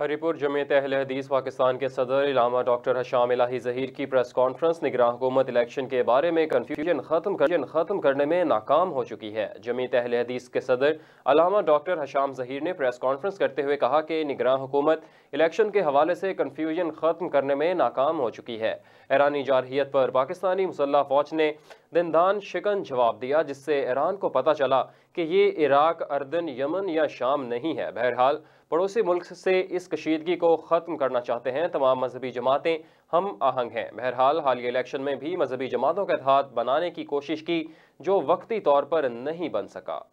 हरीपुर जमीत अहल हदीस पाकिस्तान के सदर इलामा डॉक्टर हशाम इलाही जहीर की प्रेस कॉन्फ्रेंस निगरान हुकूमत इलेक्शन के बारे में कन्फ्यूजन खत्म कर खत्म करने में नाकाम हो चुकी है जमीत अहल हदीस के सदर अलामा डॉक्टर हशाम जहीर ने प्रेस कॉन्फ्रेंस करते हुए कहा कि निगरान हुकूमत इलेक्शन के हवाले से कन्फ्यूजन खत्म करने में नाकाम हो चुकी है ईरानी जारहीत पर पाकिस्तानी मुसल्ह फौज ने दिनदान शिकन जवाब दिया जिससे ईरान को पता चला कि ये इराक अर्दन यमन या शाम नहीं है बहरहाल पड़ोसी मुल्क से इस कशीदगी को ख़त्म करना चाहते हैं तमाम मजहबी जमातें हम आहंग हैं बहरहाल हालिया इलेक्शन में भी मजहबी जमातों के हाथ बनाने की कोशिश की जो वक्ती तौर पर नहीं बन सका